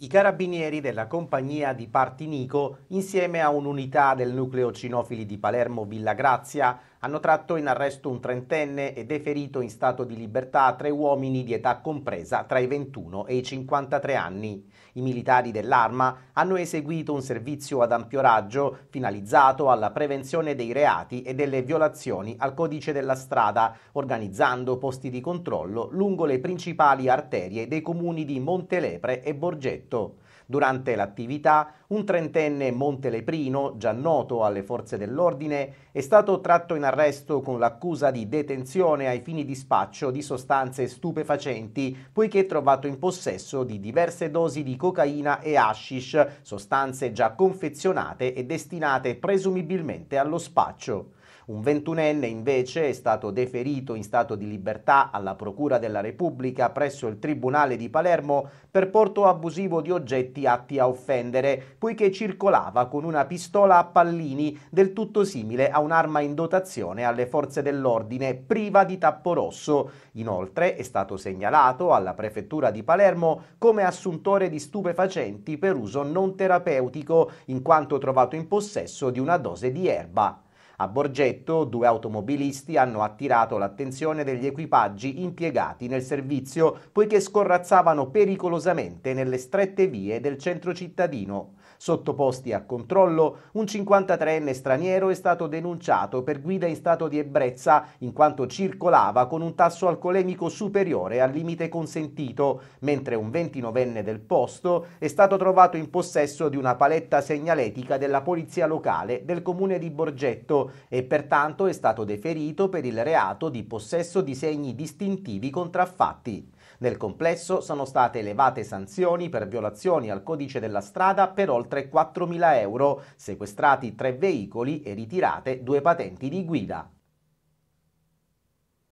I carabinieri della compagnia di Partinico, insieme a un'unità del nucleo cinofili di Palermo Villa Grazia, hanno tratto in arresto un trentenne e deferito in stato di libertà tre uomini di età compresa tra i 21 e i 53 anni. I militari dell'Arma hanno eseguito un servizio ad ampio raggio finalizzato alla prevenzione dei reati e delle violazioni al codice della strada, organizzando posti di controllo lungo le principali arterie dei comuni di Montelepre e Borgetto. Durante l'attività, un trentenne monteleprino, già noto alle forze dell'ordine, è stato tratto in arresto con l'accusa di detenzione ai fini di spaccio di sostanze stupefacenti, poiché trovato in possesso di diverse dosi di cocaina e hashish, sostanze già confezionate e destinate presumibilmente allo spaccio. Un ventunenne invece è stato deferito in stato di libertà alla Procura della Repubblica presso il Tribunale di Palermo per porto abusivo di oggetti atti a offendere, poiché circolava con una pistola a pallini del tutto simile a un'arma in dotazione alle forze dell'ordine priva di tappo rosso. Inoltre è stato segnalato alla Prefettura di Palermo come assuntore di stupefacenti per uso non terapeutico, in quanto trovato in possesso di una dose di erba. A Borgetto due automobilisti hanno attirato l'attenzione degli equipaggi impiegati nel servizio poiché scorrazzavano pericolosamente nelle strette vie del centro cittadino. Sottoposti a controllo, un 53enne straniero è stato denunciato per guida in stato di ebbrezza in quanto circolava con un tasso alcolemico superiore al limite consentito, mentre un 29enne del posto è stato trovato in possesso di una paletta segnaletica della polizia locale del comune di Borgetto e pertanto è stato deferito per il reato di possesso di segni distintivi contraffatti. Nel complesso sono state elevate sanzioni per violazioni al codice della strada per oltre 4.000 euro, sequestrati tre veicoli e ritirate due patenti di guida.